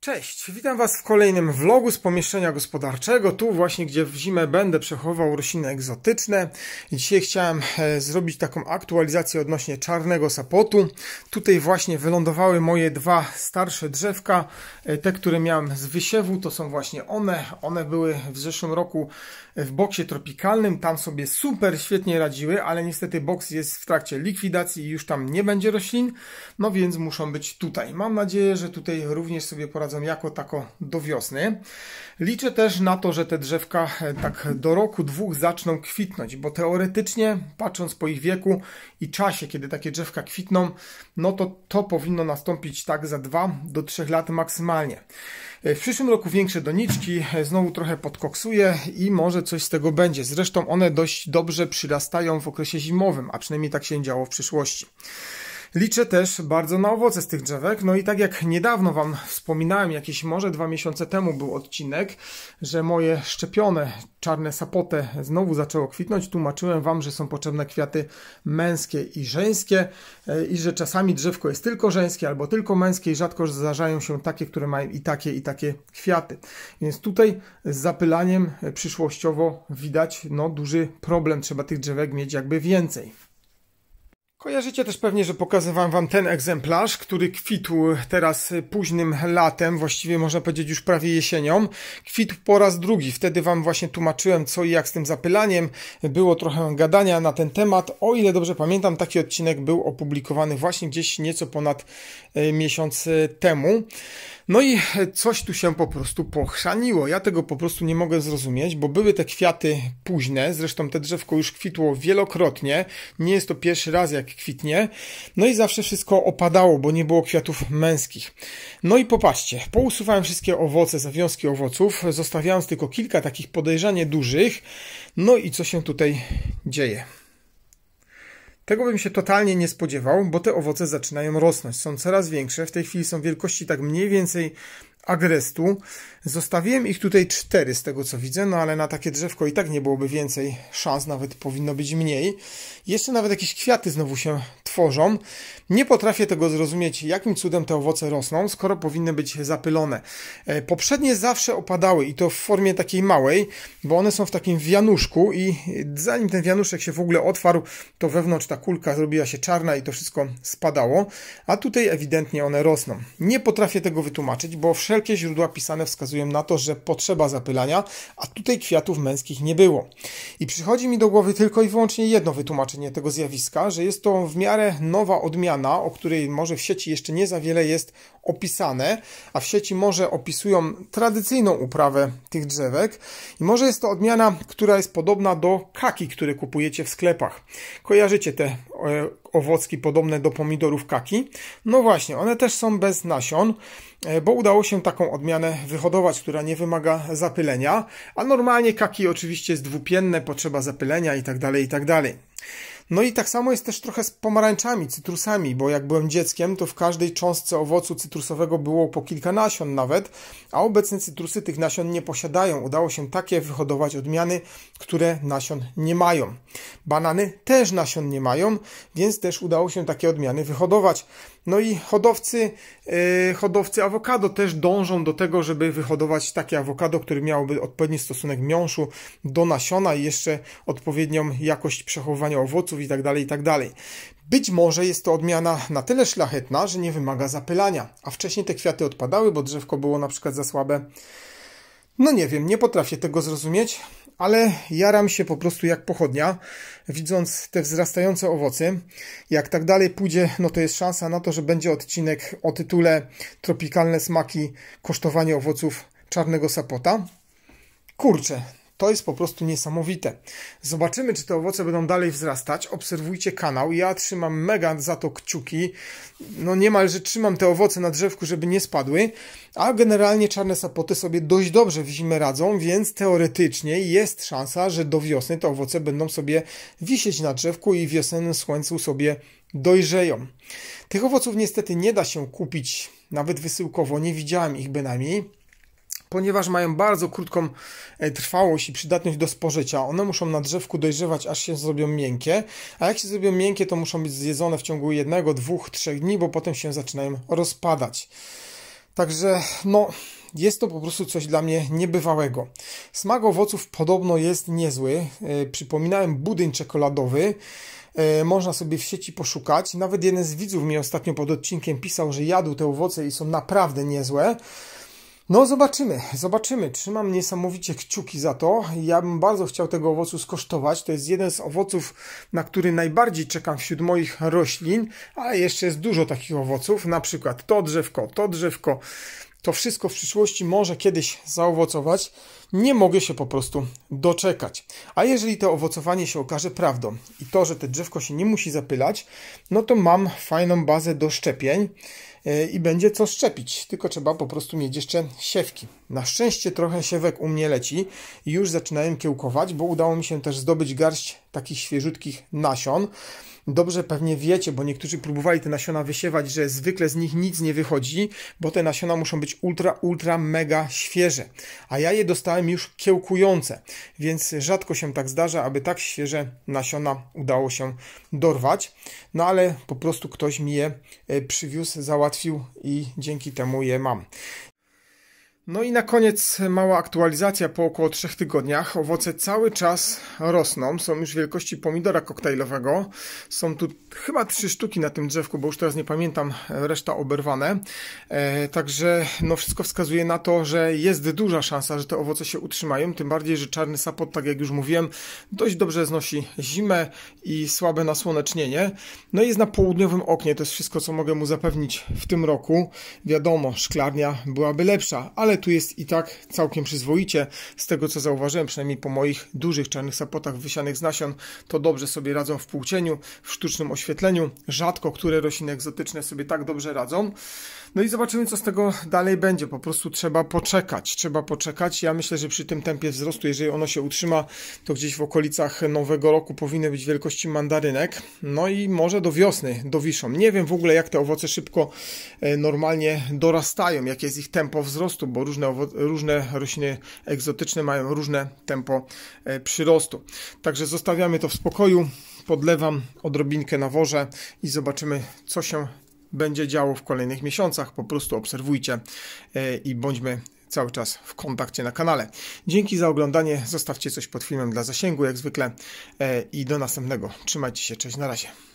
Cześć, witam Was w kolejnym vlogu z pomieszczenia gospodarczego, tu właśnie gdzie w zimę będę przechowywał rośliny egzotyczne. Dzisiaj chciałem e, zrobić taką aktualizację odnośnie czarnego sapotu. Tutaj właśnie wylądowały moje dwa starsze drzewka, e, te które miałem z wysiewu, to są właśnie one. One były w zeszłym roku w boksie tropikalnym, tam sobie super świetnie radziły, ale niestety boks jest w trakcie likwidacji i już tam nie będzie roślin, no więc muszą być tutaj. Mam nadzieję, że tutaj również sobie poradzę jako tako do wiosny. Liczę też na to, że te drzewka e, tak do roku, dwóch zaczną kwitnąć, bo teoretycznie, patrząc po ich wieku i czasie, kiedy takie drzewka kwitną, no to to powinno nastąpić tak za dwa do trzech lat maksymalnie. E, w przyszłym roku większe doniczki, e, znowu trochę podkoksuję i może coś z tego będzie. Zresztą one dość dobrze przyrastają w okresie zimowym, a przynajmniej tak się działo w przyszłości. Liczę też bardzo na owoce z tych drzewek. No i tak jak niedawno Wam wspominałem, jakieś może dwa miesiące temu był odcinek, że moje szczepione czarne sapote znowu zaczęło kwitnąć. Tłumaczyłem Wam, że są potrzebne kwiaty męskie i żeńskie e, i że czasami drzewko jest tylko żeńskie albo tylko męskie i rzadko zdarzają się takie, które mają i takie i takie kwiaty. Więc tutaj z zapylaniem przyszłościowo widać no, duży problem. Trzeba tych drzewek mieć jakby więcej. Kojarzycie też pewnie, że pokazywałem wam ten egzemplarz, który kwitł teraz późnym latem, właściwie można powiedzieć już prawie jesienią. Kwitł po raz drugi, wtedy wam właśnie tłumaczyłem co i jak z tym zapylaniem. Było trochę gadania na ten temat. O ile dobrze pamiętam, taki odcinek był opublikowany właśnie gdzieś nieco ponad e, miesiąc e, temu. No i coś tu się po prostu pochrzaniło. Ja tego po prostu nie mogę zrozumieć, bo były te kwiaty późne, zresztą te drzewko już kwitło wielokrotnie. Nie jest to pierwszy raz, jak kwitnie. No i zawsze wszystko opadało, bo nie było kwiatów męskich. No i popatrzcie, pousuwałem wszystkie owoce, zawiązki owoców, zostawiając tylko kilka takich podejrzanie dużych. No i co się tutaj dzieje? Tego bym się totalnie nie spodziewał, bo te owoce zaczynają rosnąć. Są coraz większe. W tej chwili są wielkości tak mniej więcej agrestu. Zostawiłem ich tutaj cztery z tego co widzę, no ale na takie drzewko i tak nie byłoby więcej szans, nawet powinno być mniej. Jeszcze nawet jakieś kwiaty znowu się tworzą. Nie potrafię tego zrozumieć, jakim cudem te owoce rosną, skoro powinny być zapylone. E, poprzednie zawsze opadały i to w formie takiej małej, bo one są w takim wianuszku i zanim ten wianuszek się w ogóle otwarł, to wewnątrz ta kulka zrobiła się czarna i to wszystko spadało, a tutaj ewidentnie one rosną. Nie potrafię tego wytłumaczyć, bo wszelkie źródła pisane wskazują na to, że potrzeba zapylania, a tutaj kwiatów męskich nie było. I przychodzi mi do głowy tylko i wyłącznie jedno wytłumaczenie tego zjawiska, że jest to w miarę miarę nowa odmiana, o której może w sieci jeszcze nie za wiele jest opisane, a w sieci może opisują tradycyjną uprawę tych drzewek i może jest to odmiana, która jest podobna do kaki, które kupujecie w sklepach. Kojarzycie te e, owocki podobne do pomidorów kaki? No właśnie, one też są bez nasion, e, bo udało się taką odmianę wyhodować, która nie wymaga zapylenia, a normalnie kaki oczywiście jest dwupienne, potrzeba zapylenia i tak i tak dalej tak dalej. No i tak samo jest też trochę z pomarańczami, cytrusami, bo jak byłem dzieckiem, to w każdej cząstce owocu cytrusowego było po kilka nasion nawet, a obecne cytrusy tych nasion nie posiadają. Udało się takie wyhodować odmiany, które nasion nie mają. Banany też nasion nie mają, więc też udało się takie odmiany wyhodować. No i hodowcy, y, hodowcy awokado też dążą do tego, żeby wyhodować takie awokado, które miałoby odpowiedni stosunek miąższu do nasiona i jeszcze odpowiednią jakość przechowywania owoców itd. Tak itd. Tak Być może jest to odmiana na tyle szlachetna, że nie wymaga zapylania, a wcześniej te kwiaty odpadały, bo drzewko było na przykład za słabe. No nie wiem, nie potrafię tego zrozumieć ale jaram się po prostu jak pochodnia, widząc te wzrastające owoce. Jak tak dalej pójdzie, no to jest szansa na to, że będzie odcinek o tytule Tropikalne smaki kosztowanie owoców czarnego sapota. Kurczę, to jest po prostu niesamowite. Zobaczymy, czy te owoce będą dalej wzrastać. Obserwujcie kanał. Ja trzymam mega za to kciuki. No niemalże trzymam te owoce na drzewku, żeby nie spadły. A generalnie czarne sapoty sobie dość dobrze w zimę radzą, więc teoretycznie jest szansa, że do wiosny te owoce będą sobie wisieć na drzewku i w wiosennym słońcu sobie dojrzeją. Tych owoców niestety nie da się kupić nawet wysyłkowo. Nie widziałem ich bynajmniej ponieważ mają bardzo krótką e, trwałość i przydatność do spożycia. One muszą na drzewku dojrzewać, aż się zrobią miękkie, a jak się zrobią miękkie, to muszą być zjedzone w ciągu jednego, dwóch, trzech dni, bo potem się zaczynają rozpadać. Także no, jest to po prostu coś dla mnie niebywałego. Smak owoców podobno jest niezły. E, przypominałem budyń czekoladowy. E, można sobie w sieci poszukać. Nawet jeden z widzów mi ostatnio pod odcinkiem pisał, że jadł te owoce i są naprawdę niezłe. No, zobaczymy, zobaczymy. Trzymam niesamowicie kciuki za to. Ja bym bardzo chciał tego owocu skosztować. To jest jeden z owoców, na który najbardziej czekam wśród moich roślin, ale jeszcze jest dużo takich owoców, na przykład to drzewko, to drzewko. To wszystko w przyszłości może kiedyś zaowocować. Nie mogę się po prostu doczekać. A jeżeli to owocowanie się okaże prawdą i to, że te drzewko się nie musi zapylać, no to mam fajną bazę do szczepień E, i będzie co szczepić, tylko trzeba po prostu mieć jeszcze siewki. Na szczęście trochę siewek u mnie leci i już zaczynałem kiełkować, bo udało mi się też zdobyć garść takich świeżutkich nasion dobrze pewnie wiecie, bo niektórzy próbowali te nasiona wysiewać, że zwykle z nich nic nie wychodzi, bo te nasiona muszą być ultra, ultra, mega świeże. A ja je dostałem już kiełkujące, więc rzadko się tak zdarza, aby tak świeże nasiona udało się dorwać. No ale po prostu ktoś mi je e, przywiózł, załatwił i dzięki temu je mam. No i na koniec mała aktualizacja po około 3 tygodniach. Owoce cały czas rosną, są już wielkości pomidora koktajlowego. Są tu chyba trzy sztuki na tym drzewku, bo już teraz nie pamiętam, reszta oberwane. E, także no wszystko wskazuje na to, że jest duża szansa, że te owoce się utrzymają, tym bardziej, że czarny sapot, tak jak już mówiłem, dość dobrze znosi zimę i słabe nasłonecznienie. No i jest na południowym oknie, to jest wszystko, co mogę mu zapewnić w tym roku. Wiadomo, szklarnia byłaby lepsza, ale tu jest i tak całkiem przyzwoicie. Z tego co zauważyłem, przynajmniej po moich dużych czarnych sapotach wysianych z nasion, to dobrze sobie radzą w półcieniu, w sztucznym oświetleniu. Rzadko które rośliny egzotyczne sobie tak dobrze radzą. No i zobaczymy, co z tego dalej będzie. Po prostu trzeba poczekać. Trzeba poczekać. Ja myślę, że przy tym tempie wzrostu, jeżeli ono się utrzyma, to gdzieś w okolicach nowego roku powinny być wielkości mandarynek. No i może do wiosny dowiszą. Nie wiem w ogóle, jak te owoce szybko e, normalnie dorastają, jakie jest ich tempo wzrostu, bo różne, różne rośliny egzotyczne mają różne tempo e, przyrostu. Także zostawiamy to w spokoju. Podlewam odrobinkę na i zobaczymy, co się będzie działo w kolejnych miesiącach. Po prostu obserwujcie e, i bądźmy cały czas w kontakcie na kanale. Dzięki za oglądanie, zostawcie coś pod filmem dla zasięgu jak zwykle e, i do następnego. Trzymajcie się, cześć, na razie.